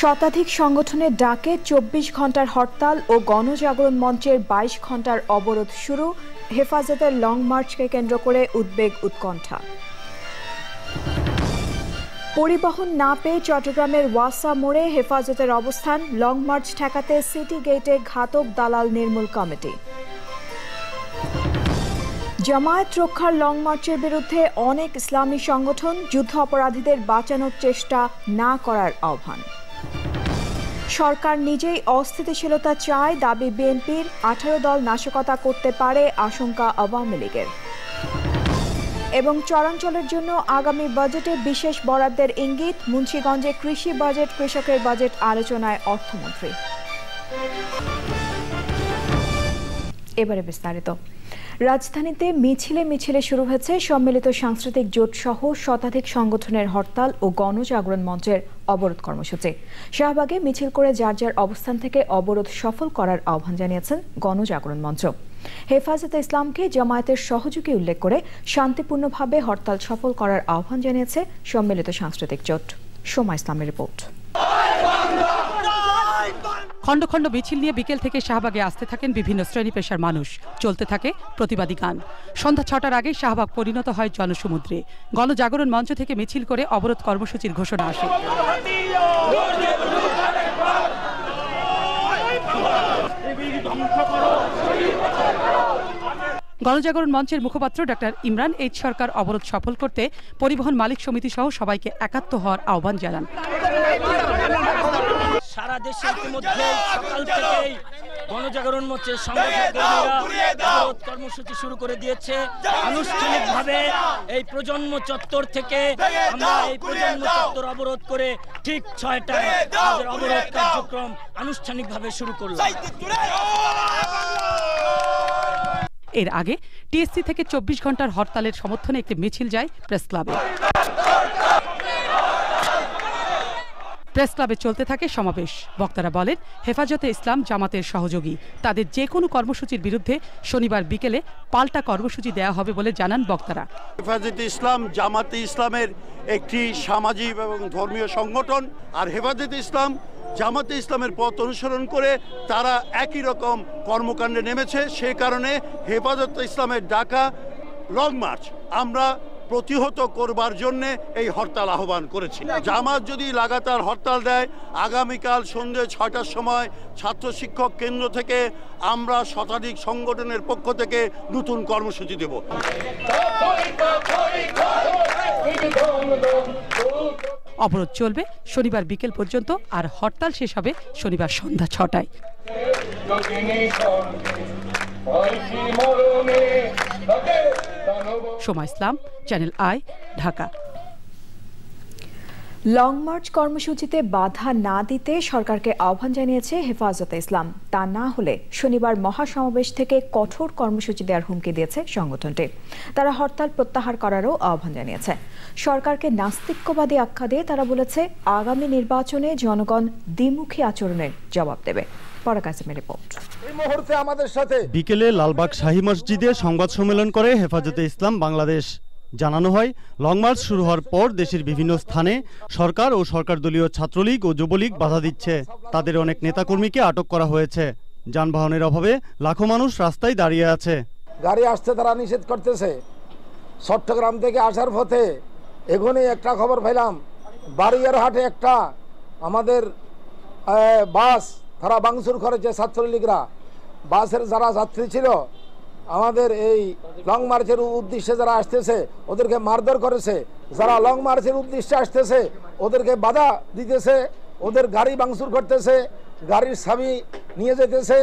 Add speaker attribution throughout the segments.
Speaker 1: শতাধিক সংগঠনের ডাকে চব্বিশ ঘন্টার হরতাল ও গণজাগরণ মঞ্চের ২২ ঘন্টার অবরোধ শুরু হেফাজতের লং মার্চকে কেন্দ্র করে উদ্বেগ উৎকণ্ঠা পরিবহন না পেয়ে চট্টগ্রামের ওয়াসা মোড়ে হেফাজতের অবস্থান লং মার্চ ঠেকাতে সিটি গেটে ঘাতক দালাল নির্মূল কমিটি জামায়াত রক্ষার লং মার্চের বিরুদ্ধে অনেক ইসলামী সংগঠন যুদ্ধ অপরাধীদের বাঁচানোর চেষ্টা না করার আহ্বান সরকার নিজেই অস্থিতিশীলতা চায় দাবি বিএনপির আঠারো দল নাশকতা করতে পারে আশঙ্কা আওয়ামী লীগের এবং চরাঞ্চলের জন্য আগামী বাজেটে বিশেষ বরাদ্দের ইঙ্গিত মুন্সীগঞ্জে কৃষি বাজেট কৃষকের বাজেট আলোচনায় অর্থমন্ত্রী এবারে বিস্তারিত রাজধানীতে মিছিলে মিছিলে শুরু হয়েছে সম্মিলিত সাংস্কৃতিক জোট সহ শতাধিক সংগঠনের হরতাল ও গণজাগরণ মঞ্চের অবরোধ কর্মসূচি শাহবাগে মিছিল করে যার যার অবস্থান থেকে অবরোধ সফল করার আহ্বান জানিয়েছেন গণজাগরণ মঞ্চ হেফাজতে ইসলামকে জামায়াতের সহযোগী উল্লেখ করে শান্তিপূর্ণভাবে হরতাল সফল করার আহ্বান জানিয়েছে সম্মিলিত সাংস্কৃতিক জোট সময় ইসলামের রিপোর্ট খণ্ড খণ্ড মিছিল নিয়ে
Speaker 2: বিকেল থেকে শাহবাগে আসতে থাকেন বিভিন্ন শ্রেণী পেশার মানুষ চলতে থাকে প্রতিবাদী গান সন্ধ্যা ছটার আগে শাহবাগ পরিণত হয় জনসমুদ্রে গণজাগরণ মঞ্চ থেকে মিছিল করে অবরোধ কর্মসূচির ঘোষণা আসে গণজাগরণ মঞ্চের মুখপাত্র ডক্টর ইমরান এইচ সরকার অবরোধ সফল করতে পরিবহন মালিক সমিতি সহ সবাইকে একাত্ম হওয়ার আহ্বান জানান
Speaker 3: সারা দেশে ইতিমধ্যে সকাল থেকেই
Speaker 4: গণজাগরণ মঞ্চের কর্মসূচি শুরু করে দিয়েছে আনুষ্ঠানিকভাবে এই প্রজন্ম চত্বর থেকে আমরা এই প্রজন্ম চত্বর অবরোধ করে ঠিক ছয়টায় আমাদের অবরোধ কার্যক্রম আনুষ্ঠানিকভাবে শুরু করলাম
Speaker 2: এর আগে টিএসসি থেকে চব্বিশ ঘন্টার হরতালের সমর্থনে একটি মিছিল যায় প্রেস ক্লাবে প্রেস ক্লাবে চলতে থাকে সমাবেশ বক্তারা বলেন হেফাজতে ইসলাম জামাতের সহযোগী তাদের যে কোনো কর্মসূচির বিরুদ্ধে শনিবার বিকেলে পাল্টা কর্মসূচি দেয়া হবে বলে জানান বক্তারা
Speaker 5: হেফাজতে ইসলাম জামাতে ইসলামের একটি সামাজিক এবং ধর্মীয় সংগঠন আর হেফাজতে ইসলাম জামাতে ইসলামের পথ অনুসরণ করে তারা একই রকম কর্মকাণ্ডে নেমেছে সে কারণে হেফাজত ইসলামের ডাকা লং মার্চ আমরা প্রতিহত করবার জন্যে এই হরতাল আহ্বান করেছে জামাত যদি লাগাতার হরতাল দেয় আগামীকাল সন্ধ্যে ছয়টার সময় ছাত্র শিক্ষক কেন্দ্র থেকে আমরা শতাধিক সংগঠনের পক্ষ থেকে নতুন কর্মসূচি দেব
Speaker 2: অবরোধ চলবে শনিবার বিকেল পর্যন্ত আর হরতাল শেষ হবে শনিবার সন্ধ্যা ছটায় সময় Islam channel I Dhaka
Speaker 1: long march কর্মসূচিতে বাধা না দিতে সরকারকে আহ্বান জানিয়েছে হেফাজত ইসলাম তা না হলে শনিবার মহাসমাবেশ থেকে কঠোর কর্মসূচি দেওয়ার হুমকি দিয়েছে সংগঠনটি তারা হরতাল প্রত্যাহার করারও আহ্বান জানিয়েছে সরকারকে নাস্তিক্যবাদী আখ্যা দিয়ে তারা বলেছে আগামী নির্বাচনে জনগণ দ্বিমুখী আচরণের জবাব দেবে এই
Speaker 4: মুহূর্তে আমাদের সাথে
Speaker 5: বিকেলে লালবাগ শাহী মসজিদে সংবাদ সম্মেলন করে হেফাজতে ইসলাম বাংলাদেশ জানানো হয় লং মার্চ শুরু হওয়ার পর দেশের বিভিন্ন স্থানে সরকার ও সরকার দলীয় ছাত্রলীগ ও যুবলীগ বাধা দিচ্ছে তাদের অনেক নেতাকর্মীকে আটক করা হয়েছে যানবাহনের অভাবে লাখো মানুষ রাস্তায় দাঁড়িয়ে আছে
Speaker 4: গাড়ি আসতে তারা নিষেধ করতেছে চট্টগ্রাম থেকে আসার পথে এখনই একটা খবর পাইলাম বারুইয়ার হাটে একটা আমাদের বাস সারা বাংসুর খরচে ছাত্রলীগরা বাসের যারা যাত্রী ছিল আমাদের এই লং মার্চের উদ্দেশ্যে যারা আসতেছে ওদেরকে মারধর করেছে যারা লং মার্চের উদ্দেশ্যে আসতেছে ওদেরকে বাধা দিতেছে ওদের গাড়ি বাংসুর করতেছে গাড়ির স্বামী নিয়ে যেতেছে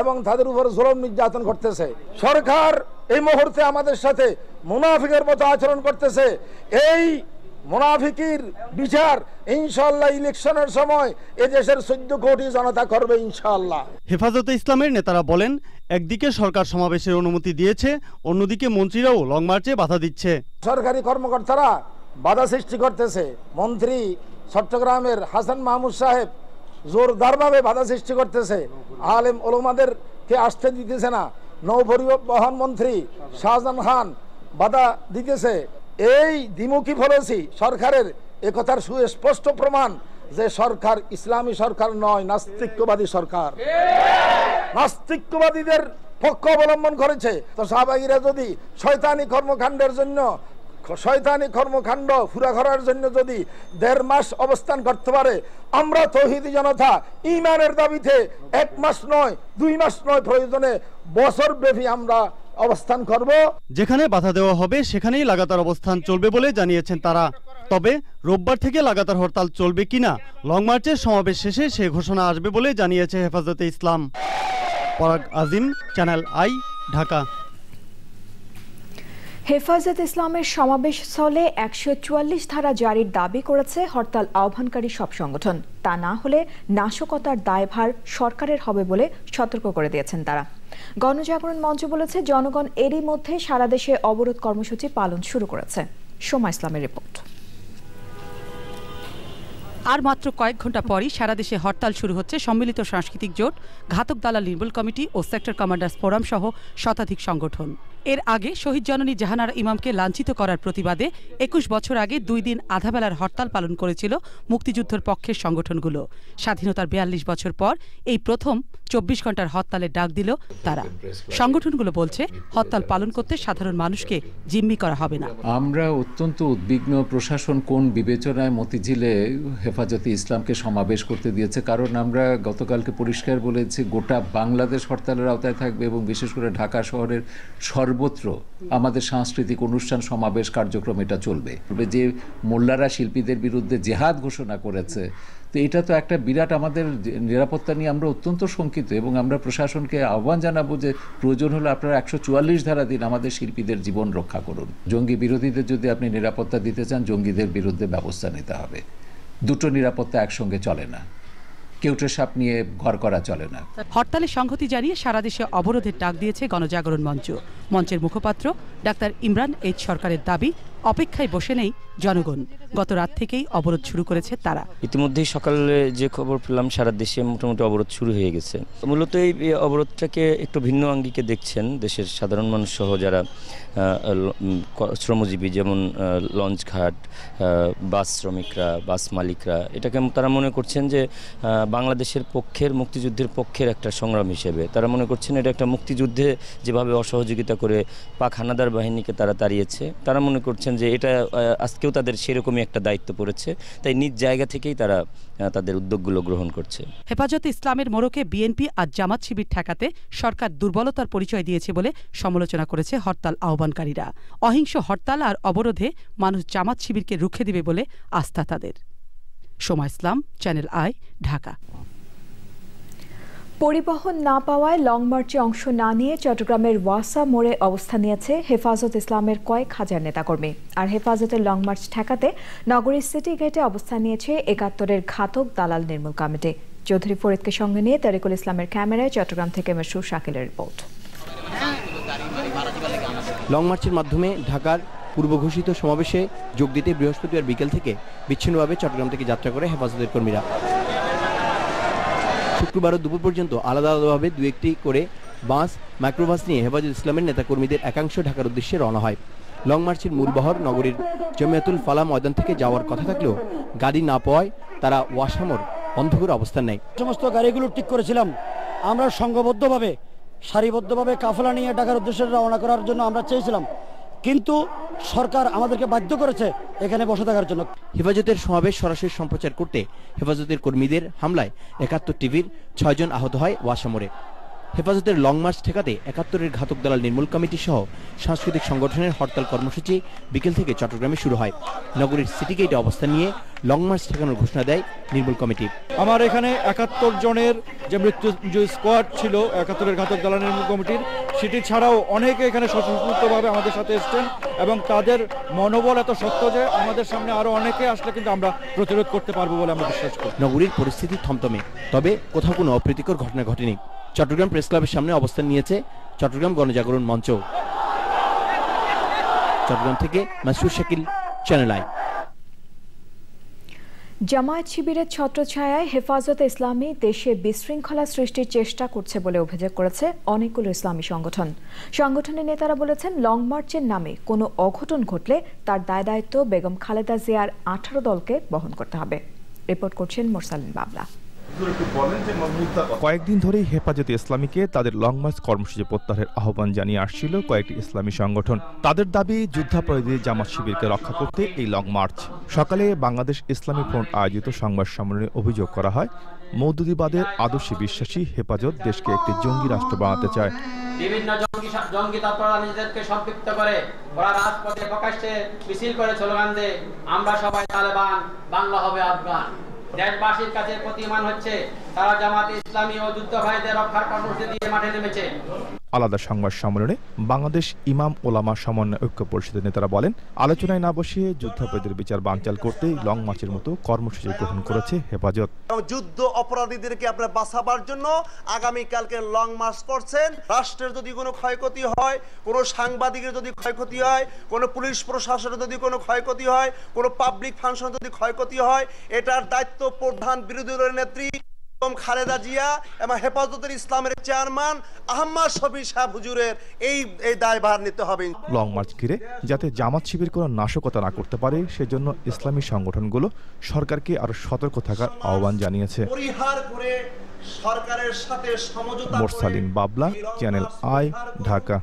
Speaker 4: এবং তাদের উপর জলম নির্যাতন করতেছে সরকার এই মুহূর্তে আমাদের সাথে মুনাফিকের মতো আচরণ করতেছে এই মোনাফিকির বিচার ইনশাল্লাহ ইলেকশনের সময় এদেশের চোদ্দ কোটি জনতা করবে ইনশাল্লাহ হেফাজতে
Speaker 5: ইসলামের নেতারা বলেন একদিকে সরকার সমাবেশের অনুমতি দিয়েছে অন্যদিকে মন্ত্রীরাও লং মার্চে বাধা দিচ্ছে
Speaker 4: সরকারি কর্মকর্তারা বাধা সৃষ্টি করতেছে মন্ত্রী চট্টগ্রামের হাসান মাহমুদ সাহেব জোরদারভাবে বাধা সৃষ্টি করতেছে আলেম ওলমাদেরকে আসতে দিতেছে না নৌপরিবহন মন্ত্রী শাহজাহান খান বাধা দিতেছে এই দ্বিমুখী পলিসি সরকারের একথার সুস্পষ্ট প্রমাণ যে সরকার ইসলামী সরকার নয় নাস্তিক্যবাদী সরকার নাস্তিক্যবাদীদের পক্ষ অবলম্বন করেছে তো সাহবাগীরা যদি শয়তানি কর্মকাণ্ডের জন্য শয়তানি কর্মকাণ্ড ফুরা করার জন্য যদি দেড় মাস অবস্থান করতে পারে আমরা তহিদ জনতা ইমানের দাবিতে এক মাস নয় দুই মাস নয় প্রয়োজনে বছর ব্যাপী আমরা অবস্থান করব
Speaker 5: যেখানে বাধা দেওয়া হবে সেখানেই লাগাতার অবস্থান চলবে বলে জানিয়েছেন তারা তবে রোববার থেকে লাগাতার হরতাল চলবে কিনা লং মার্চের সমাবেশ শেষে সে ঘোষণা আসবে বলে জানিয়েছে হেফাজতে ইসলাম পরাগ আজিম চ্যানেল আই ঢাকা
Speaker 1: হেফাজত ইসলামের সমাবেশ স্থলে একশো চুয়াল্লিশ ধারা জারির দাবি করেছে হরতাল আহ্বানকারী সব সংগঠন তা না হলে নাশকতার দায়ভার সরকারের হবে বলে সতর্ক করে দিয়েছেন তারা গণজাগরণ মঞ্চ বলেছে জনগণ এরই মধ্যে সারা দেশে অবরোধ কর্মসূচি পালন শুরু করেছে সোমা ইসলামের রিপোর্ট আর মাত্র
Speaker 2: কয়েক ঘন্টা পরই সারা দেশে হরতাল শুরু হচ্ছে সম্মিলিত সাংস্কৃতিক জোট ঘাতক দালাল নির্মূল কমিটি ও সেক্টর কমান্ডার্স ফোরাম সহ শতাধিক সংগঠন এর আগে শহীদ জননী জাহানার ইমামকে লাঞ্ছিত করার প্রতিবাদে একুশ বছর আগে দুই দিন আধাবেলার হরতাল পালন করেছিল মুক্তিযুদ্ধের পক্ষের সংগঠনগুলো স্বাধীনতার বিয়াল্লিশ বছর পর এই প্রথম চব্বিশ ঘন্টার হরতালে ডাক দিল তারা সংগঠনগুলো বলছে হরতাল পালন করতে সাধারণ মানুষকে জিম্মি করা হবে না
Speaker 4: আমরা অত্যন্ত উদ্বিগ্ন প্রশাসন কোন বিবেচনায় মতিঝিলে হেফাজতে ইসলামকে সমাবেশ করতে দিয়েছে কারণ আমরা গতকালকে পরিষ্কার বলেছি গোটা বাংলাদেশ হরতালের আওতায় থাকবে এবং বিশেষ করে ঢাকা শহরের সর্বত্র আমাদের সাংস্কৃতিক অনুষ্ঠান সমাবেশ কার্যক্রম এটা চলবে যে মোল্লারা শিল্পীদের বিরুদ্ধে জেহাদ ঘোষণা করেছে তো এটা তো একটা বিরাট আমাদের নিরাপত্তা নিয়ে আমরা অত্যন্ত শঙ্কিত এবং আমরা প্রশাসনকে আহ্বান জানাবো যে প্রয়োজন হলে আপনারা একশো চুয়াল্লিশ ধারা দিন আমাদের শিল্পীদের জীবন রক্ষা করুন জঙ্গি বিরোধীদের যদি আপনি নিরাপত্তা দিতে চান জঙ্গিদের বিরুদ্ধে ব্যবস্থা নিতে হবে দুটো নিরাপত্তা একসঙ্গে চলে না কেউটে সাপ নিয়ে ঘর করা চলে না
Speaker 2: হরতালে সংহতি জানিয়ে সারা দেশে অবরোধের ডাক দিয়েছে গণজাগরণ মঞ্চ মঞ্চের মুখপাত্র ডাক্তার ইমরান এইচ সরকারের দাবি অপেক্ষায় বসে নেই জনগণ গত রাত থেকেই অবরোধ শুরু করেছে তারা
Speaker 4: ইতিমধ্যেই সকালে যে খবর পেলাম সারা দেশে মোটামুটি অবরোধ শুরু হয়ে গেছে মূলত এই অবরোধটাকে একটু ভিন্ন আঙ্গিকে দেখছেন দেশের সাধারণ মানুষ সহ যারা শ্রমজীবী যেমন লঞ্চ ঘাট বাস শ্রমিকরা বাস মালিকরা এটাকে তারা মনে করছেন যে বাংলাদেশের পক্ষের মুক্তিযুদ্ধের পক্ষের একটা সংগ্রাম হিসেবে তারা মনে করছেন এটা একটা মুক্তিযুদ্ধে যেভাবে অসহযোগিতা করে পাক হানাদার বাহিনীকে তারা তাড়িয়েছে তারা মনে করছেন যে এটা আজকেও তাদের সেরকমই একটা দায়িত্ব পড়েছে তাই নিজ জায়গা থেকেই তারা তাদের উদ্যোগগুলো গ্রহণ করছে
Speaker 2: হেফাজতে ইসলামের মোড়কে বিএনপি আর জামাত শিবির ঠেকাতে সরকার দুর্বলতার পরিচয় দিয়েছে বলে সমালোচনা করেছে হরতাল আহ্বানকারীরা অহিংস হরতাল আর অবরোধে মানুষ জামাত শিবিরকে রুখে দেবে বলে আস্থা তাদের সোমা ইসলাম চ্যানেল আই ঢাকা
Speaker 1: পরিবহন না পাওয়ায় লং মার্চে অংশ না নিয়ে চট্টগ্রামের ওয়াসা মোড়ে অবস্থান নিয়েছে হেফাজত ইসলামের কয়েক হাজার নেতাকর্মী আর হেফাজতের লং মার্চ ঠেকাতে নগরীর সিটি গেটে অবস্থান নিয়েছে একাত্তরের ঘাতক দালাল নির্মূল কমিটি চৌধুরী ফরিদকে সঙ্গে নিয়ে তারিকুল ইসলামের ক্যামেরায় চট্টগ্রাম থেকে মেসুর শাকিলের রিপোর্ট লং মার্চের
Speaker 6: মাধ্যমে ঢাকার পূর্ব ঘোষিত সমাবেশে যোগ দিতে বৃহস্পতিবার বিকেল থেকে বিচ্ছিন্নভাবে চট্টগ্রাম থেকে যাত্রা করে হেফাজতের কর্মীরা শুক্রবারও দুপুর পর্যন্ত আলাদা আলাদাভাবে দু একটি করে বাস মাইক্রোবাস নিয়ে হেফাজত ইসলামের নেতাকর্মীদের একাংশ ঢাকার উদ্দেশ্যে রওনা হয় লং মার্চের মূল বহর নগরীর জমিয়াতুল ফালা ময়দান থেকে যাওয়ার কথা থাকলেও গাড়ি না পাওয়ায় তারা ওয়াসামর অন্ধকার অবস্থান নেয় সমস্ত গাড়িগুলো ঠিক করেছিলাম আমরা
Speaker 5: সংঘবদ্ধভাবে সারিবদ্ধভাবে কাফলা নিয়ে ঢাকার উদ্দেশ্যে রওনা করার জন্য আমরা চেয়েছিলাম
Speaker 6: কিন্তু সরকার আমাদেরকে বাধ্য করেছে এখানে বসে থাকার জন্য হেফাজতের সমাবেশ সরাসরি সম্প্রচার করতে হেফাজতের কর্মীদের হামলায় একাত্তর টিভির ছয়জন আহত হয় ওয়াসামরে হেফাজতের লং মার্চ ঠেকাতে একাত্তরের ঘাতক দালাল নির্মূল কমিটি সহ সাংস্কৃতিক সংগঠনের হরতাল কর্মসূচি বিকেল থেকে চট্টগ্রামে শুরু হয় নগরীর সিটি গেটে অবস্থান নিয়ে লং মার্চ ঠেকানোর ঘোষণা দেয় নির্মূল কমিটি আমার এখানে একাত্তর জনের যে মৃত্যুঞ্জয় স্কোয়াড ছিল
Speaker 7: একাত্তরের ঘাতক দালাল নির্মূল কমিটির সেটি ছাড়াও অনেকে এখানে সশস্ত্রভাবে আমাদের সাথে এসছেন এবং তাদের মনোবল এত সত্য যে আমাদের সামনে আরো অনেকে আসলে কিন্তু আমরা প্রতিরোধ করতে
Speaker 6: পারবো বলে আমরা বিশ্বাস করি নগরীর পরিস্থিতি থমথমে তবে কোথাও কোনো অপ্রীতিকর ঘটনা ঘটেনি চট্টগ্রাম প্রেস প্রেস ক্লাবের সামনে অবস্থান নিয়েছে চট্টগ্রাম গণজাগরণ মঞ্চ চট্টগ্রাম থেকে মাসুর শাকিল চ্যানেল আই
Speaker 1: জামায়াত শিবিরের ছত্রছায়ায় হেফাজতে ইসলামী দেশে বিশৃঙ্খলা সৃষ্টির চেষ্টা করছে বলে অভিযোগ করেছে অনেকগুলো ইসলামী সংগঠন সংগঠনের নেতারা বলেছেন লং মার্চের নামে কোনো অঘটন ঘটলে তার দায় দায়িত্ব বেগম খালেদা জিয়ার আঠারো দলকে বহন করতে হবে রিপোর্ট করছেন মোরসালিন বাবলা
Speaker 7: কয়েকদিন ধরেই হেফাজতে ইসলামীকে তাদের লং মার্চ কর্মসূচি প্রত্যাহারের আহ্বান জানিয়ে আসছিল কয়েকটি ইসলামী সংগঠন তাদের দাবি যুদ্ধাপরাধীদের জামাত শিবিরকে রক্ষা করতে এই লং মার্চ সকালে বাংলাদেশ ইসলামী ফ্রন্ট আয়োজিত সংবাদ সম্মেলনে অভিযোগ করা হয় মৌদুদিবাদের আদর্শে বিশ্বাসী হেফাজত দেশকে একটি জঙ্গি রাষ্ট্র বানাতে চায় বিভিন্ন জঙ্গি জঙ্গি নিজেদেরকে সম্পৃক্ত করে ওরা রাজপথে প্রকাশ্যে মিছিল করে আমরা সবাই তালেবান বাংলা হবে আফগান
Speaker 4: দেশবাসীর কাছে প্রতিমান হচ্ছে তারা জামাতে ইসলামী ও যুদ্ধ ভাইদের রক্ষার কর্মসূচি দিয়ে মাঠে নেমেছে
Speaker 7: আলাদা সংবাদ সম্মেলনে বাংলাদেশ ইমাম ওলামা সমন্বয় ঐক্য পরিষদের নেতারা বলেন আলোচনায় না বসিয়ে যুদ্ধাপরাধীদের বিচার বানচাল করতে লং মার্চের মতো কর্মসূচি গ্রহণ করেছে হেফাজত
Speaker 5: যুদ্ধ অপরাধীদেরকে আপনার বাঁচাবার জন্য আগামীকালকে লং মার্চ করছেন রাষ্ট্রের যদি কোনো ক্ষয়ক্ষতি হয় কোনো সাংবাদিকের যদি ক্ষয়ক্ষতি হয় কোনো পুলিশ প্রশাসনের যদি কোনো ক্ষয়ক্ষতি হয় কোনো পাবলিক ফাংশন যদি ক্ষয়ক্ষতি হয় এটার দায়িত্ব প্রধান বিরোধী দলের নেত্রী খালেদা জিয়া এবং হেফাজতের ইসলামের চেয়ারম্যান আহম্মদ শফি শাহ হুজুরের এই এই দায়ভার নিতে হবে
Speaker 7: লং মার্চ ঘিরে যাতে জামাত শিবির কোনো নাশকতা না করতে পারে সেজন্য ইসলামী সংগঠনগুলো সরকারকে আরো সতর্ক থাকার আহ্বান জানিয়েছে
Speaker 5: পরিহার করে সরকারের সাথে সমঝোতা মোরসালিন বাবলা
Speaker 7: চ্যানেল আই ঢাকা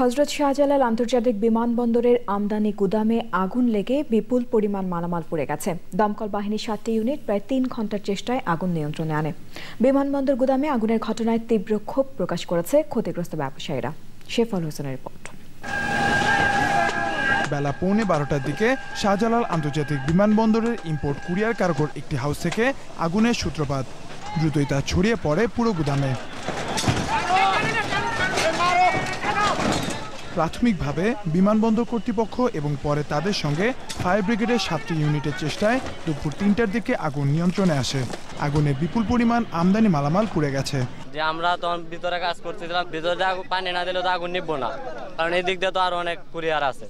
Speaker 1: হজরত শাহজালাল আন্তর্জাতিক বিমানবন্দরের আমদানি গুদামে আগুন লেগে বিপুল পরিমাণ মালামাল পড়ে গেছে দমকল বাহিনীর সাতটি ইউনিট প্রায় তিন ঘন্টার চেষ্টায় আগুন নিয়ন্ত্রণে আনে বিমানবন্দর গুদামে আগুনের ঘটনায় তীব্র ক্ষোভ প্রকাশ করেছে ক্ষতিগ্রস্ত ব্যবসায়ীরা শেফল হোসেনের রিপোর্ট
Speaker 8: বেলা পৌনে বারোটার দিকে শাহজালাল আন্তর্জাতিক বিমানবন্দরের ইম্পোর্ট কুরিয়ার কার্গোর একটি হাউস থেকে আগুনের সূত্রপাত দ্রুতই তা ছড়িয়ে পড়ে পুরো গুদামে প্রাথমিকভাবে বিমানবন্দর কর্তৃপক্ষ এবং পরে তাদের সঙ্গে ফায়ার ব্রিগেডের সাতটি ইউনিটের চেষ্টায় দুপুর তিনটার দিকে আগুন নিয়ন্ত্রণে আসে আগুনে বিপুল পরিমাণ আমদানি মালামাল পুড়ে গেছে
Speaker 5: যে আমরা তখন ভিতরে কাজ করতেছিলাম ভিতরে পানি না দিলে তো আগুন নিব না কারণ এই দিক দিয়ে তো আরো অনেক কুরিয়ার আছে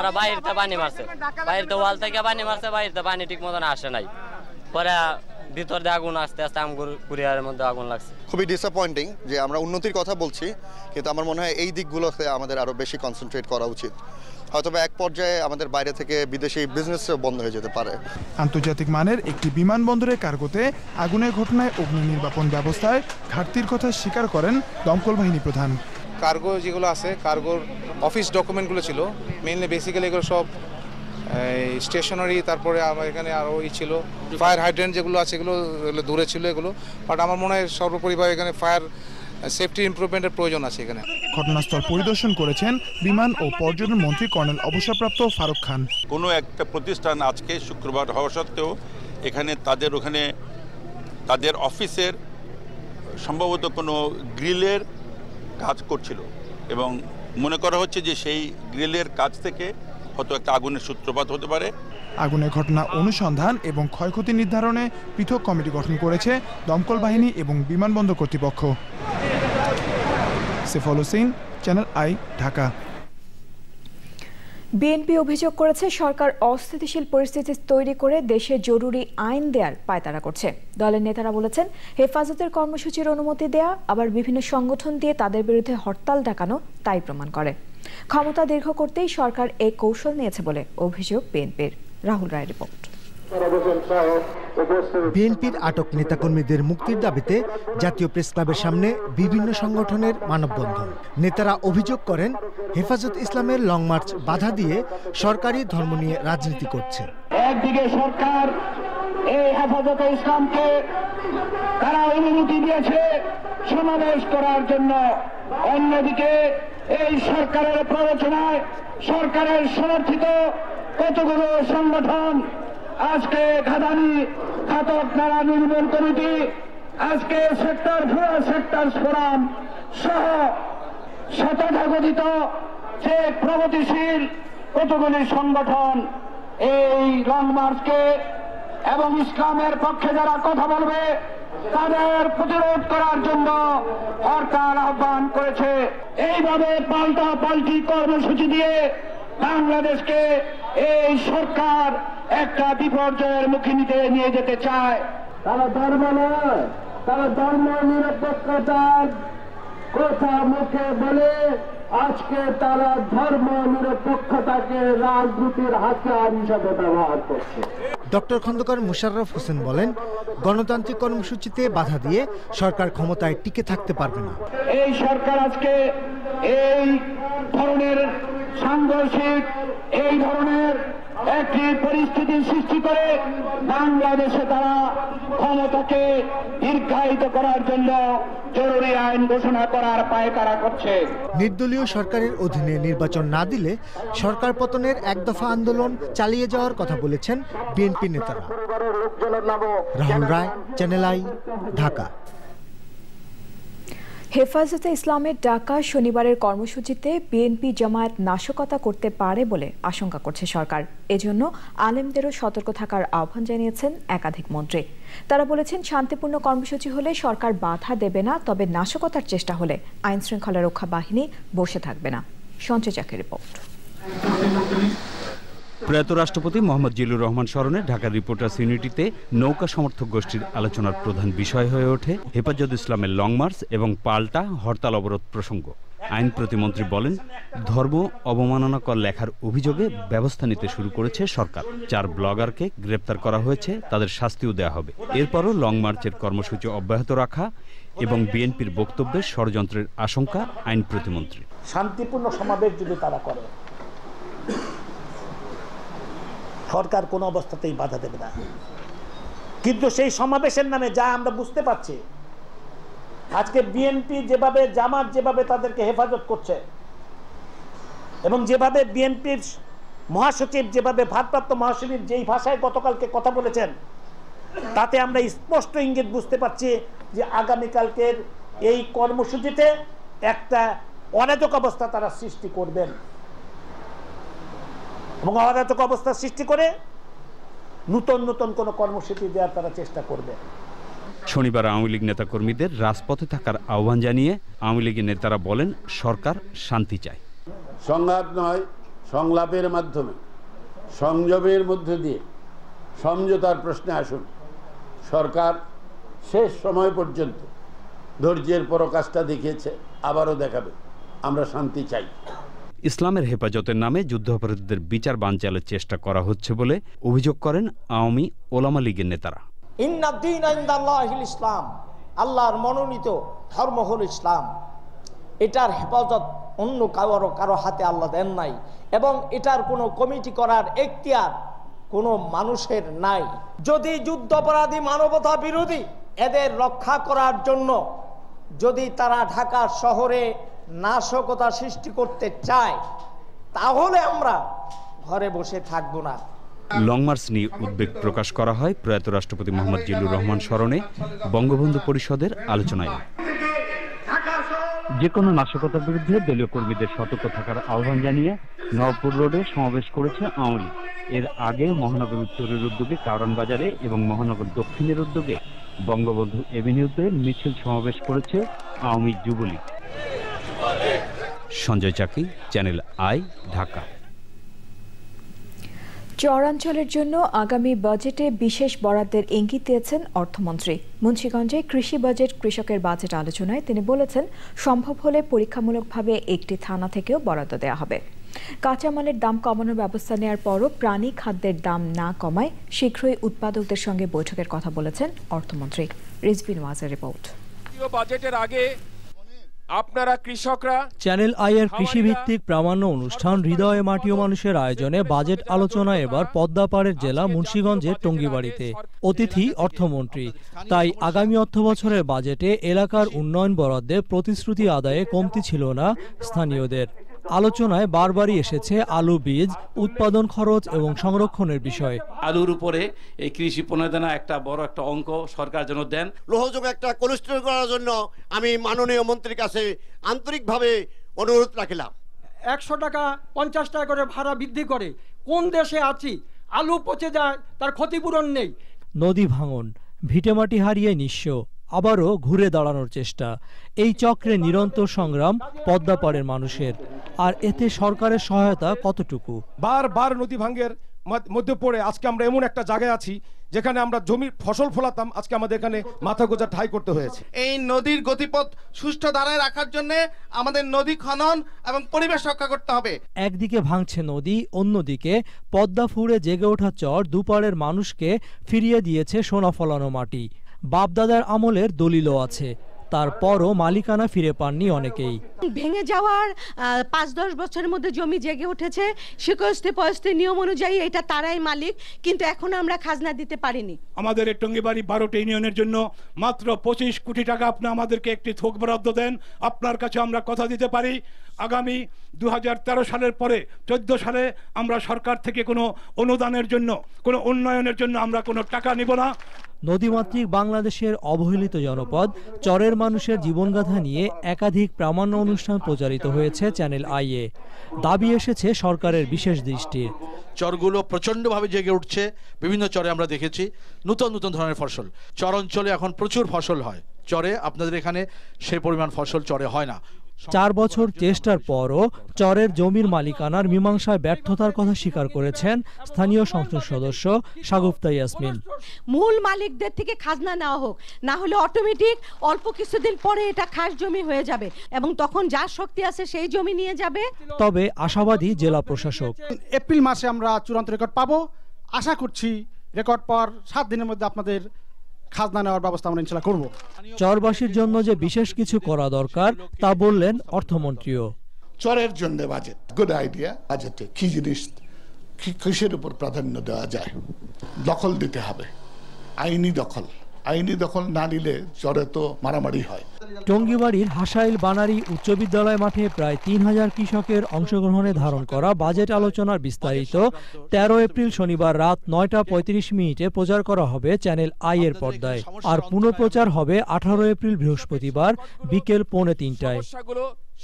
Speaker 2: ওরা বাইরেতে পানি মারছে বাইরেতে ওয়াল থেকে
Speaker 5: পানি মারছে বাইরেতে পানি ঠিক মতন আসে নাই পরে ভিতর দিয়ে আগুন আস্তে আস্তে আমগুর কুরিয়ারের মধ্যে আগুন লাগছে খুবই ডিসঅ্যাপয়েন্টিং যে আমরা উন্নতির কথা বলছি কিন্তু আমার মনে হয় এই দিকগুলোতে আমাদের আরও বেশি কনসেন্ট্রেট করা উচিত হয়তো এক পর্যায়ে আমাদের বাইরে থেকে বিদেশি বিজনেস বন্ধ হয়ে যেতে পারে
Speaker 8: আন্তর্জাতিক মানের একটি বিমানবন্দরের কার্গোতে আগুনের ঘটনায় অগ্নি নির্বাপন ব্যবস্থায় ঘাটতির কথা স্বীকার করেন দমকল বাহিনী প্রধান কার্গো যেগুলো আছে কার্গোর অফিস ডকুমেন্টগুলো ছিল মেনলি বেসিক্যালি এগুলো সব স্টেশনারি তারপরে আমার এখানে আরও ই ছিল ফায়ার হাইড্রেন যেগুলো আছে এগুলো দূরে ছিল এগুলো বাট আমার মনে হয় সর্বোপরিভাবে এখানে ফায়ার সেফটি ইমপ্রুভমেন্টের প্রয়োজন আছে এখানে ঘটনাস্থল পরিদর্শন করেছেন বিমান ও পর্যটন মন্ত্রী কর্নেল অবসরপ্রাপ্ত ফারুক খান
Speaker 4: কোনো একটা প্রতিষ্ঠান আজকে শুক্রবার হওয়া সত্ত্বেও এখানে তাদের ওখানে তাদের অফিসের সম্ভবত কোনো গ্রিলের কাজ করছিল এবং মনে করা হচ্ছে যে সেই গ্রিলের কাজ থেকে হয়তো একটা আগুনের সূত্রপাত হতে পারে
Speaker 8: আগুনের ঘটনা অনুসন্ধান এবং ক্ষয়ক্ষতি নির্ধারণে পৃথক কমিটি গঠন করেছে দমকল বাহিনী এবং বিমানবন্দর কর্তৃপক্ষ সেফল Hossain channel I Dhaka
Speaker 1: BNP অভিযোগ করেছে সরকার অস্থিতিশীল পরিস্থিতি তৈরি করে দেশে জরুরি আইন দেয়ার পায়তারা করছে দলের নেতারা বলেছেন হেফাজতের কর্মসূচির অনুমতি দেয়া আবার বিভিন্ন সংগঠন দিয়ে তাদের বিরুদ্ধে হরতাল ডাকানো তাই প্রমাণ করে ক্ষমতা দীর্ঘ করতেই সরকার এ কৌশল নিয়েছে বলে অভিযোগ বিএনপির রাহুল রায় রিপোর্ট
Speaker 9: বিএনপির আটক নেতাকর্মীদের মুক্তির দাবিতে জাতীয় প্রেস ক্লাবের সামনে বিভিন্ন সংগঠনের মানববন্ধন নেতারা অভিযোগ করেন হেফাজত ইসলামের লং মার্চ বাধা দিয়ে সরকারি ধর্ম নিয়ে রাজনীতি করছে একদিকে সরকার এই হেফাজতে ইসলামকে তারা অনুমতি দিয়েছে
Speaker 3: সমাবেশ করার জন্য অন্যদিকে এই সরকারের প্ররোচনায় সরকারের সমর্থিত কতগুলো সংগঠন আজকে ঘাদানি ঘাতক নারা নির্মূল কমিটি আজকে সেক্টর ফোর সেক্টর ফোরাম সহ শতধাগতিত যে প্রগতিশীল কতগুলি সংগঠন এই লং মার্চকে এবং ইসলামের পক্ষে যারা কথা বলবে তাদের প্রতিরোধ করার জন্য হরতাল আহ্বান করেছে এইভাবে পাল্টা পাল্টি কর্মসূচি দিয়ে বাংলাদেশকে এই সরকার একটা বিপর্যয়ের মুখে নিতে নিয়ে যেতে চায় তারা ধর্ম নয় তারা ধর্ম নিরপেক্ষতার কথা মুখে বলে আজকে তারা
Speaker 9: ধর্ম নিরপেক্ষতাকে রাজনীতির হাতিয়ার হিসাবে ব্যবহার করছে ডক্টর খন্দকার মুশাররফ হোসেন বলেন গণতান্ত্রিক কর্মসূচিতে বাধা দিয়ে সরকার ক্ষমতায় টিকে থাকতে পারবে না
Speaker 3: এই সরকার আজকে এই ধরনের সাংঘর্ষিক এই ধরনের একটি পরিস্থিতির সৃষ্টি করে বাংলাদেশে তারা ক্ষমতাকে দীর্ঘায়িত করার জন্য
Speaker 9: জরুরি আইন ঘোষণা করার পায়তারা করছে নির্দলীয় সরকারের অধীনে নির্বাচন না দিলে সরকার পতনের এক দফা আন্দোলন চালিয়ে যাওয়ার কথা বলেছেন
Speaker 4: বিএনপি নেতারা
Speaker 1: রাহুল রায় চ্যানেল আই ঢাকা হেফাজতে ইসলামের ডাকা শনিবারের কর্মসূচিতে বিএনপি জামায়াত নাশকতা করতে পারে বলে আশঙ্কা করছে সরকার এজন্য আলেমদেরও সতর্ক থাকার আহ্বান জানিয়েছেন একাধিক মন্ত্রী তারা বলেছেন শান্তিপূর্ণ কর্মসূচি হলে সরকার বাধা দেবে না তবে নাশকতার চেষ্টা হলে আইনশৃঙ্খলা রক্ষা বাহিনী বসে থাকবে না সঞ্চয় চাকরি রিপোর্ট
Speaker 7: প্রয়াত রাষ্ট্রপতি মোহাম্মদ জিলুর রহমান স্মরণে ঢাকার রিপোর্টার্স ইউনিটিতে নৌকা সমর্থক গোষ্ঠীর আলোচনার প্রধান বিষয় হয়ে ওঠে হেফাজত ইসলামের লং মার্চ এবং পাল্টা হরতাল অবরোধ প্রসঙ্গ আইন প্রতিমন্ত্রী বলেন ধর্ম অবমাননাকর লেখার অভিযোগে ব্যবস্থা নিতে শুরু করেছে সরকার চার ব্লগারকে গ্রেপ্তার করা হয়েছে তাদের শাস্তিও দেওয়া হবে এরপরও লং মার্চের কর্মসূচি অব্যাহত রাখা এবং বিএনপির বক্তব্যে ষড়যন্ত্রের আশঙ্কা আইন প্রতিমন্ত্রী
Speaker 4: শান্তিপূর্ণ সমাবেশ যদি তারা করে সরকার কোনো অবস্থাতেই বাধা দেবে না কিন্তু সেই সমাবেশের নামে যা আমরা বুঝতে পারছি আজকে বিএনপি যেভাবে জামাত যেভাবে তাদেরকে হেফাজত করছে এবং যেভাবে বিএনপির মহাসচিব যেভাবে ভারপ্রাপ্ত মহাসচিব যেই ভাষায় গতকালকে কথা বলেছেন তাতে আমরা স্পষ্ট ইঙ্গিত বুঝতে পারছি যে আগামীকালকের এই কর্মসূচিতে একটা অরাজক অবস্থা তারা সৃষ্টি করবেন এবং অরাজক অবস্থা সৃষ্টি করে নূতন নূতন কোনো কর্মসূচি দেওয়ার তারা চেষ্টা করবে
Speaker 7: শনিবার আওয়ামী লীগ নেতাকর্মীদের রাজপথে থাকার আহ্বান জানিয়ে আওয়ামী লীগের নেতারা বলেন সরকার শান্তি চায়
Speaker 4: সংঘাত নয় সংলাপের মাধ্যমে সংযমের মধ্যে দিয়ে সমঝোতার প্রশ্নে আসুন সরকার শেষ সময় পর্যন্ত ধৈর্যের পরকাশটা দেখিয়েছে আবারও দেখাবে আমরা শান্তি চাই
Speaker 7: ইসলামের হেফাজতের নামে যুদ্ধাপরাধীদের বিচার বানচালের চেষ্টা করা হচ্ছে বলে অভিযোগ করেন আওয়ামী ওলামা লীগের নেতারা
Speaker 4: ইসলাম আল্লাহর মনোনীত ধর্ম হল ইসলাম এটার হেফাজত অন্য কারো কারো হাতে আল্লাহ দেন নাই এবং এটার কোনো কমিটি করার এখতিয়ার কোনো মানুষের নাই যদি যুদ্ধাপরাধী মানবতা বিরোধী এদের রক্ষা করার জন্য যদি তারা ঢাকা শহরে নাশকতা সৃষ্টি করতে চায় তাহলে আমরা ঘরে বসে থাকব না
Speaker 7: লং মার্চ নিয়ে উদ্বেগ প্রকাশ করা হয় প্রয়াত রাষ্ট্রপতি মোহাম্মদ জিল্লুর রহমান স্মরণে বঙ্গবন্ধু পরিষদের আলোচনায় যে কোনো নাশকতার বিরুদ্ধে দলীয় কর্মীদের সতর্ক থাকার আহ্বান জানিয়ে নবপুর রোডে সমাবেশ করেছে আওয়ামী এর আগে মহানগর উত্তরের উদ্যোগে কারণ বাজারে এবং মহানগর দক্ষিণের উদ্যোগে বঙ্গবন্ধু এভিনিউতে মিছিল সমাবেশ করেছে আওয়ামী যুবলীগ সঞ্জয় চাকি চ্যানেল আই ঢাকা
Speaker 1: চরাঞ্চলের জন্য আগামী বাজেটে বিশেষ বরাদ্দের ইঙ্গিত দিয়েছেন অর্থমন্ত্রী মুন্সীগঞ্জে কৃষি বাজেট কৃষকের বাজেট আলোচনায় তিনি বলেছেন সম্ভব হলে পরীক্ষামূলকভাবে একটি থানা থেকেও বরাদ্দ দেওয়া হবে কাঁচামালের দাম কমানোর ব্যবস্থা নেওয়ার পরও প্রাণী খাদ্যের দাম না কমায় শীঘ্রই উৎপাদকদের সঙ্গে বৈঠকের কথা বলেছেন অর্থমন্ত্রী রিজবিন ওয়াজের রিপোর্ট
Speaker 4: বাজেটের আগে আপনারা কৃষকরা
Speaker 1: চ্যানেল আই এর কৃষিভিত্তিক প্রামাণ্য
Speaker 9: অনুষ্ঠান হৃদয়ে মাটি ও মানুষের আয়োজনে বাজেট আলোচনা এবার পদ্মাপাড়ের জেলা মুন্সীগঞ্জের টঙ্গিবাড়িতে অতিথি অর্থমন্ত্রী তাই আগামী অর্থ বছরের বাজেটে এলাকার উন্নয়ন বরাদ্দে প্রতিশ্রুতি আদায়ে কমতি ছিল না স্থানীয়দের আলোচনায় বারবারই এসেছে আলু বীজ উৎপাদন খরচ এবং সংরক্ষণের বিষয়
Speaker 4: আলুর উপরে এই কৃষি প্রণোদনা একটা বড় একটা অঙ্ক সরকার যেন দেন লোহযোগ একটা কোলেস্ট্রল করার জন্য
Speaker 5: আমি মাননীয় মন্ত্রীর কাছে আন্তরিকভাবে অনুরোধ রাখিলাম একশো টাকা পঞ্চাশ টাকা করে ভাড়া বৃদ্ধি করে কোন দেশে আছি আলু পচে যায় তার
Speaker 9: ক্ষতিপূরণ নেই নদী ভাঙন ভিটেমাটি হারিয়ে নিঃস্ব আবারও ঘুরে দাঁড়ানোর চেষ্টা এই চক্রে নিরন্তর সংগ্রাম পদ্মাপাড়ের মানুষের আর এতে সরকারের সহায়তা কতটুকু
Speaker 4: বারবার নদী ভাঙ্গের মধ্যে পড়ে আজকে আমরা এমন একটা জায়গায় আছি যেখানে আমরা জমির ফসল ফলাতাম আজকে আমাদের এখানে মাথা গোজা ঠাই করতে হয়েছে এই নদীর গতিপথ সুষ্ঠু ধারায় রাখার জন্য আমাদের নদী খনন এবং পরিবেশ রক্ষা করতে হবে
Speaker 9: একদিকে ভাঙছে নদী অন্যদিকে পদ্মা ফুড়ে জেগে ওঠা চর দুপাড়ের মানুষকে ফিরিয়ে দিয়েছে সোনা ফলানো মাটি বাপদাদার আমলের দলিলও আছে তারপরও মালিকানা ফিরে পাননি অনেকেই
Speaker 1: ভেঙে যাওয়ার পাঁচ দশ বছরের মধ্যে জমি জেগে উঠেছে শিকস্তে পয়স্তে নিয়ম অনুযায়ী এটা তারাই মালিক কিন্তু এখন আমরা খাজনা দিতে পারিনি
Speaker 3: আমাদের এই টঙ্গিবাড়ি বারোটা ইউনিয়নের জন্য মাত্র পঁচিশ কোটি টাকা আপনি আমাদেরকে একটি থোক বরাদ্দ দেন আপনার কাছে আমরা কথা দিতে পারি আগামী দু সালের পরে চোদ্দ সালে আমরা সরকার থেকে কোনো অনুদানের জন্য কোনো উন্নয়নের
Speaker 9: জন্য আমরা কোনো টাকা নিব না নদীমাতৃক বাংলাদেশের অবহেলিত জনপদ চরের মানুষের জীবনগাথা নিয়ে একাধিক প্রামাণ্য অনুষ্ঠান প্রচারিত হয়েছে চ্যানেল আইএ দাবি এসেছে সরকারের বিশেষ দৃষ্টির
Speaker 4: চরগুলো প্রচণ্ডভাবে জেগে উঠছে বিভিন্ন চরে আমরা দেখেছি নতুন নতুন ধরনের ফসল চর অঞ্চলে এখন প্রচুর ফসল হয় চরে আপনাদের এখানে সেই পরিমাণ ফসল চরে হয় না
Speaker 9: চার বছর চেষ্টার পরও চরের জমির মালিকানার মীমাংসায় ব্যর্থতার কথা স্বীকার করেছেন স্থানীয় সংসদ সদস্য সাগুপ্তা ইয়াসমিন
Speaker 1: মূল মালিকদের থেকে খাজনা নেওয়া হোক না হলে অটোমেটিক অল্প কিছুদিন পরে এটা খাস জমি হয়ে যাবে এবং তখন যার শক্তি আছে সেই জমি নিয়ে যাবে
Speaker 9: তবে আশাবাদী জেলা প্রশাসক
Speaker 5: এপ্রিল মাসে আমরা চূড়ান্ত রেকর্ড পাবো আশা করছি রেকর্ড পাওয়ার সাত দিনের
Speaker 9: মধ্যে আপনাদের খাজনা নেওয়ার ব্যবস্থা আমরা ইনশাল্লাহ করব চরবাসীর জন্য যে বিশেষ কিছু করা দরকার তা বললেন অর্থমন্ত্রীও চরের জন্য বাজেট গুড আইডিয়া বাজেটে কি জিনিস কৃষির উপর প্রাধান্য দেওয়া যায় দখল
Speaker 5: দিতে হবে আইনি দখল আইনি দখল না নিলে চরে তো মারামারি হয়
Speaker 9: টঙ্গিবাড়ির হাসাইল বানারি উচ্চ বিদ্যালয় মাঠে প্রায় তিন হাজার কৃষকের অংশগ্রহণে ধারণ করা বাজেট আলোচনার বিস্তারিত ১৩ এপ্রিল শনিবার রাত নয়টা পঁয়ত্রিশ মিনিটে প্রচার করা হবে চ্যানেল আই এর পর্দায় আর পুনঃপ্রচার হবে আঠারো এপ্রিল বৃহস্পতিবার বিকেল পৌনে তিনটায়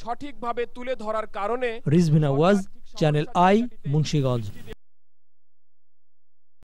Speaker 4: সঠিকভাবে তুলে ধরার কারণে
Speaker 9: রিজভিনা ওয়াজ চ্যানেল আই মুন্সিগঞ্জ